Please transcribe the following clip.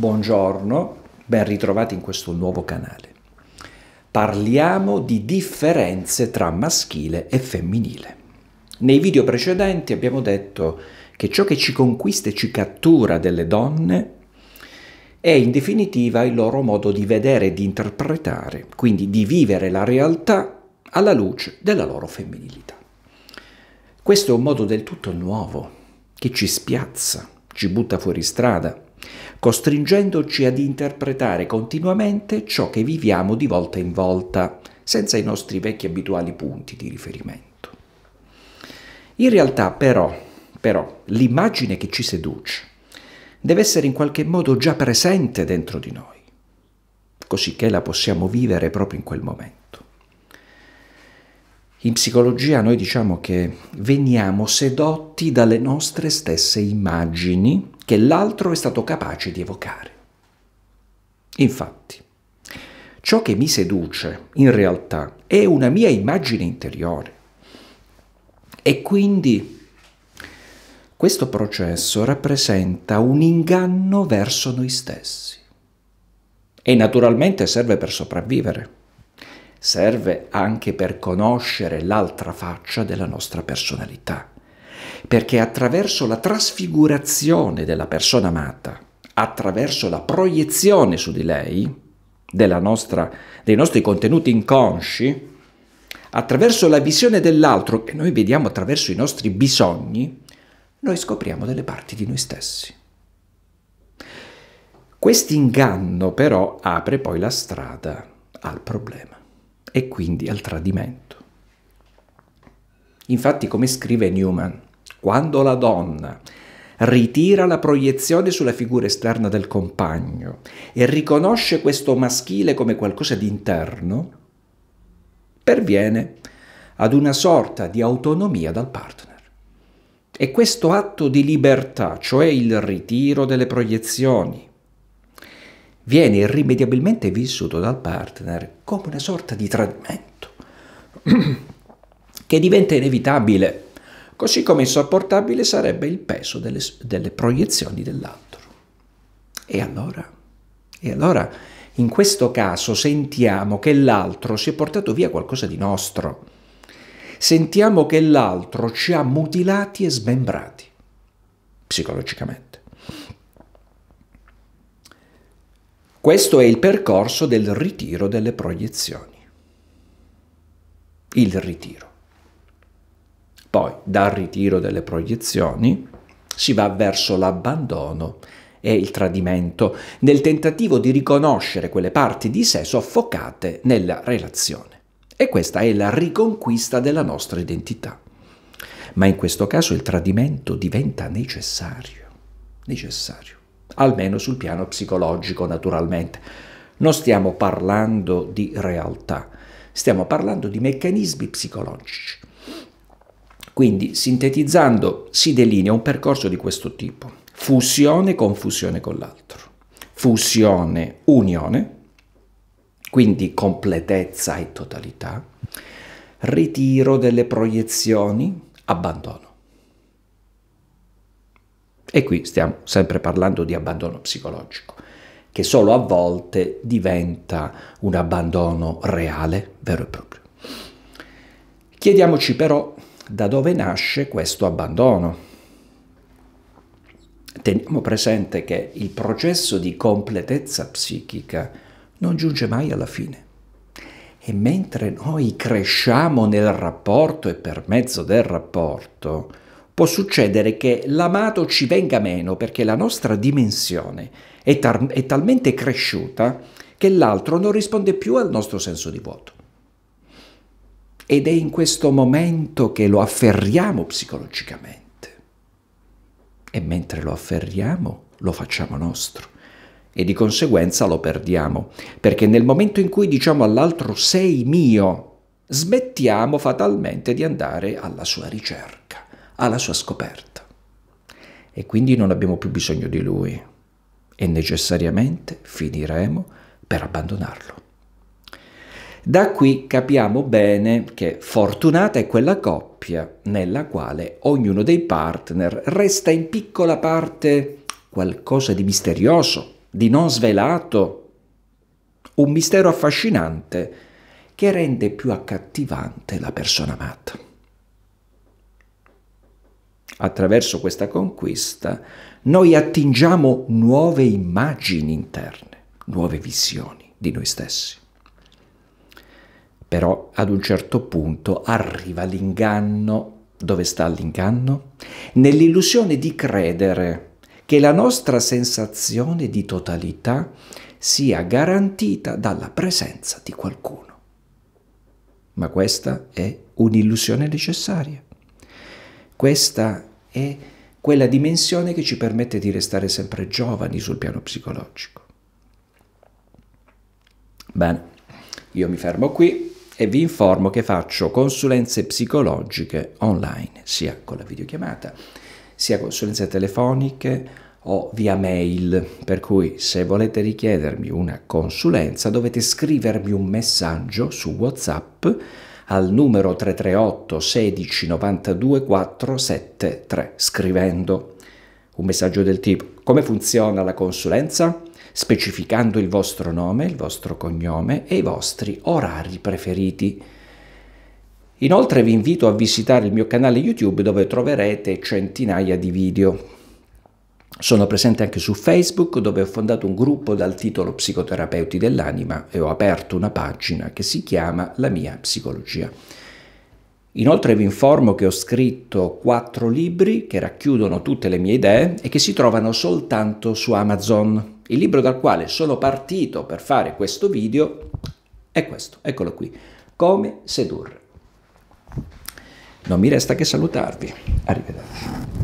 Buongiorno, ben ritrovati in questo nuovo canale. Parliamo di differenze tra maschile e femminile. Nei video precedenti abbiamo detto che ciò che ci conquista e ci cattura delle donne è in definitiva il loro modo di vedere e di interpretare, quindi di vivere la realtà alla luce della loro femminilità. Questo è un modo del tutto nuovo, che ci spiazza, ci butta fuori strada, costringendoci ad interpretare continuamente ciò che viviamo di volta in volta, senza i nostri vecchi abituali punti di riferimento. In realtà però, però l'immagine che ci seduce deve essere in qualche modo già presente dentro di noi, cosicché la possiamo vivere proprio in quel momento. In psicologia noi diciamo che veniamo sedotti dalle nostre stesse immagini che l'altro è stato capace di evocare. Infatti, ciò che mi seduce in realtà è una mia immagine interiore e quindi questo processo rappresenta un inganno verso noi stessi e naturalmente serve per sopravvivere serve anche per conoscere l'altra faccia della nostra personalità, perché attraverso la trasfigurazione della persona amata, attraverso la proiezione su di lei, nostra, dei nostri contenuti inconsci, attraverso la visione dell'altro che noi vediamo attraverso i nostri bisogni, noi scopriamo delle parti di noi stessi. Quest'inganno però apre poi la strada al problema e quindi al tradimento. Infatti, come scrive Newman, quando la donna ritira la proiezione sulla figura esterna del compagno e riconosce questo maschile come qualcosa di interno, perviene ad una sorta di autonomia dal partner. E questo atto di libertà, cioè il ritiro delle proiezioni, viene irrimediabilmente vissuto dal partner come una sorta di tradimento che diventa inevitabile, così come insopportabile sarebbe il peso delle, delle proiezioni dell'altro. E allora? E allora in questo caso sentiamo che l'altro si è portato via qualcosa di nostro. Sentiamo che l'altro ci ha mutilati e smembrati psicologicamente. Questo è il percorso del ritiro delle proiezioni. Il ritiro. Poi dal ritiro delle proiezioni si va verso l'abbandono e il tradimento, nel tentativo di riconoscere quelle parti di sé soffocate nella relazione. E questa è la riconquista della nostra identità. Ma in questo caso il tradimento diventa necessario, necessario almeno sul piano psicologico naturalmente. Non stiamo parlando di realtà, stiamo parlando di meccanismi psicologici. Quindi, sintetizzando, si delinea un percorso di questo tipo. Fusione, confusione con l'altro. Fusione, unione, quindi completezza e totalità. Ritiro delle proiezioni, abbandono. E qui stiamo sempre parlando di abbandono psicologico, che solo a volte diventa un abbandono reale, vero e proprio. Chiediamoci però da dove nasce questo abbandono. Teniamo presente che il processo di completezza psichica non giunge mai alla fine. E mentre noi cresciamo nel rapporto e per mezzo del rapporto, può succedere che l'amato ci venga meno perché la nostra dimensione è, è talmente cresciuta che l'altro non risponde più al nostro senso di vuoto. Ed è in questo momento che lo afferriamo psicologicamente. E mentre lo afferriamo, lo facciamo nostro. E di conseguenza lo perdiamo. Perché nel momento in cui diciamo all'altro sei mio, smettiamo fatalmente di andare alla sua ricerca alla sua scoperta. E quindi non abbiamo più bisogno di lui e necessariamente finiremo per abbandonarlo. Da qui capiamo bene che fortunata è quella coppia nella quale ognuno dei partner resta in piccola parte qualcosa di misterioso, di non svelato, un mistero affascinante che rende più accattivante la persona amata. Attraverso questa conquista noi attingiamo nuove immagini interne, nuove visioni di noi stessi. Però ad un certo punto arriva l'inganno. Dove sta l'inganno? Nell'illusione di credere che la nostra sensazione di totalità sia garantita dalla presenza di qualcuno. Ma questa è un'illusione necessaria. Questa è quella dimensione che ci permette di restare sempre giovani sul piano psicologico. Bene, io mi fermo qui e vi informo che faccio consulenze psicologiche online, sia con la videochiamata, sia consulenze telefoniche o via mail, per cui se volete richiedermi una consulenza dovete scrivermi un messaggio su WhatsApp al numero 338 16 92 473 scrivendo un messaggio del tipo come funziona la consulenza? specificando il vostro nome, il vostro cognome e i vostri orari preferiti. Inoltre vi invito a visitare il mio canale YouTube dove troverete centinaia di video sono presente anche su Facebook dove ho fondato un gruppo dal titolo Psicoterapeuti dell'anima e ho aperto una pagina che si chiama La mia psicologia. Inoltre vi informo che ho scritto quattro libri che racchiudono tutte le mie idee e che si trovano soltanto su Amazon. Il libro dal quale sono partito per fare questo video è questo, eccolo qui, Come sedurre. Non mi resta che salutarvi, arrivederci.